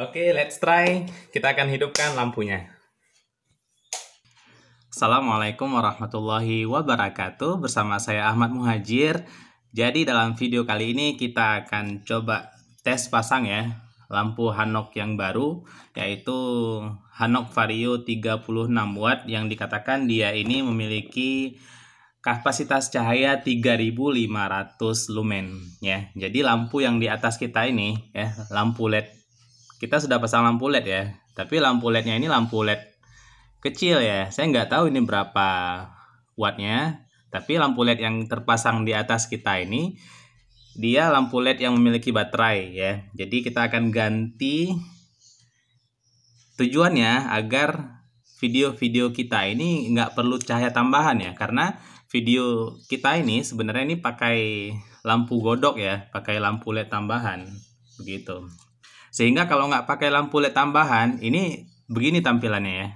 Oke, let's try. Kita akan hidupkan lampunya. Assalamualaikum warahmatullahi wabarakatuh. Bersama saya Ahmad Muhajir. Jadi dalam video kali ini kita akan coba tes pasang ya lampu Hanok yang baru yaitu Hanok Vario 36 watt yang dikatakan dia ini memiliki kapasitas cahaya 3500 lumen ya. Jadi lampu yang di atas kita ini ya, lampu LED kita sudah pasang lampu LED ya. Tapi lampu LED-nya ini lampu LED kecil ya. Saya nggak tahu ini berapa wattnya. Tapi lampu LED yang terpasang di atas kita ini dia lampu LED yang memiliki baterai ya. Jadi kita akan ganti tujuannya agar video-video kita ini nggak perlu cahaya tambahan ya karena video kita ini sebenarnya ini pakai lampu godok ya, pakai lampu LED tambahan begitu. Sehingga kalau nggak pakai lampu LED tambahan, ini begini tampilannya ya.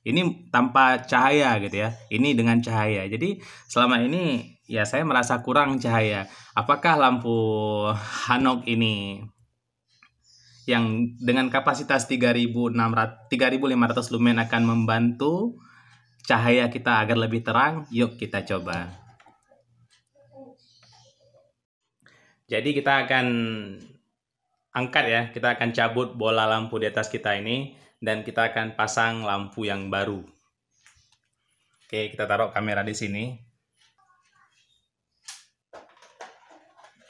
Ini tanpa cahaya gitu ya. Ini dengan cahaya. Jadi selama ini ya saya merasa kurang cahaya. Apakah lampu Hanok ini yang dengan kapasitas 3600 3500 lumen akan membantu cahaya kita agar lebih terang? Yuk kita coba. Jadi kita akan angkat ya, kita akan cabut bola lampu di atas kita ini dan kita akan pasang lampu yang baru. Oke, kita taruh kamera di sini.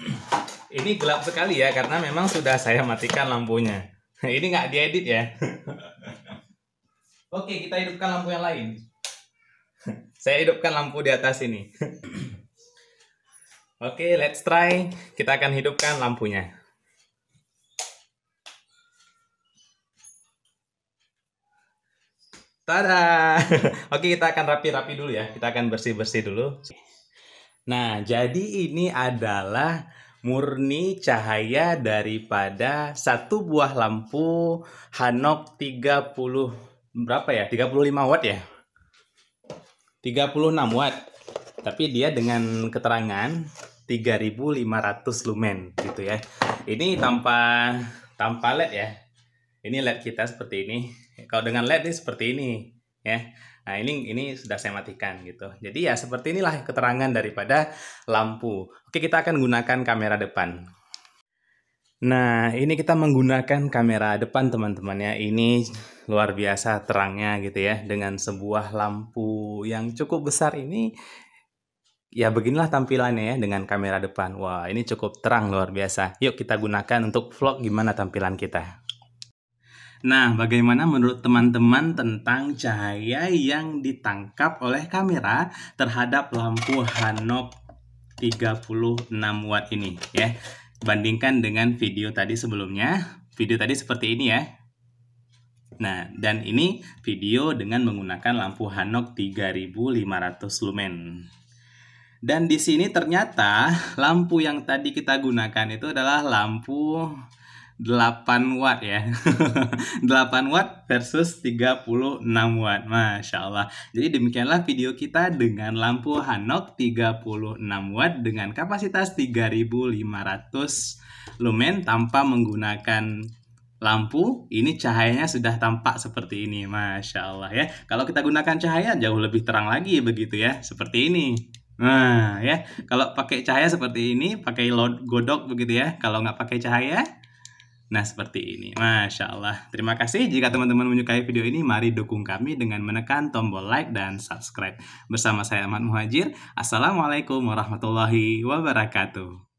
Ini gelap sekali ya karena memang sudah saya matikan lampunya. Ini nggak diedit ya. Oke, kita hidupkan lampu yang lain. saya hidupkan lampu di atas ini. Oke, let's try. Kita akan hidupkan lampunya. Tada. Oke, kita akan rapi-rapi dulu ya. Kita akan bersih-bersih dulu. Nah, jadi ini adalah murni cahaya daripada satu buah lampu Hanok 30 berapa ya? 35 watt ya? 36 watt. Tapi dia dengan keterangan 3500 lumen gitu ya. Ini tanpa tanpa LED ya ini LED kita seperti ini. Kalau dengan LED ini seperti ini, ya. Nah, ini ini sudah saya matikan gitu. Jadi ya seperti inilah keterangan daripada lampu. Oke, kita akan gunakan kamera depan. Nah, ini kita menggunakan kamera depan teman temannya Ini luar biasa terangnya gitu ya dengan sebuah lampu yang cukup besar ini ya beginilah tampilannya ya dengan kamera depan. Wah, ini cukup terang luar biasa. Yuk kita gunakan untuk vlog gimana tampilan kita. Nah, bagaimana menurut teman-teman tentang cahaya yang ditangkap oleh kamera terhadap lampu Hanok 36 watt ini ya? Bandingkan dengan video tadi sebelumnya. Video tadi seperti ini ya. Nah, dan ini video dengan menggunakan lampu Hanok 3500 lumen. Dan di sini ternyata lampu yang tadi kita gunakan itu adalah lampu 8 watt ya 8 watt versus 36 watt Masya Allah Jadi demikianlah video kita dengan lampu Hanok 36 watt Dengan kapasitas 3500 lumen tanpa menggunakan lampu ini cahayanya sudah tampak seperti ini Masya Allah ya Kalau kita gunakan cahaya jauh lebih terang lagi begitu ya Seperti ini Nah ya, kalau pakai cahaya seperti ini, pakai godok begitu ya. Kalau nggak pakai cahaya, Nah, seperti ini. Masya Allah. Terima kasih jika teman-teman menyukai video ini. Mari dukung kami dengan menekan tombol like dan subscribe. Bersama saya Ahmad Muhajir. Assalamualaikum warahmatullahi wabarakatuh.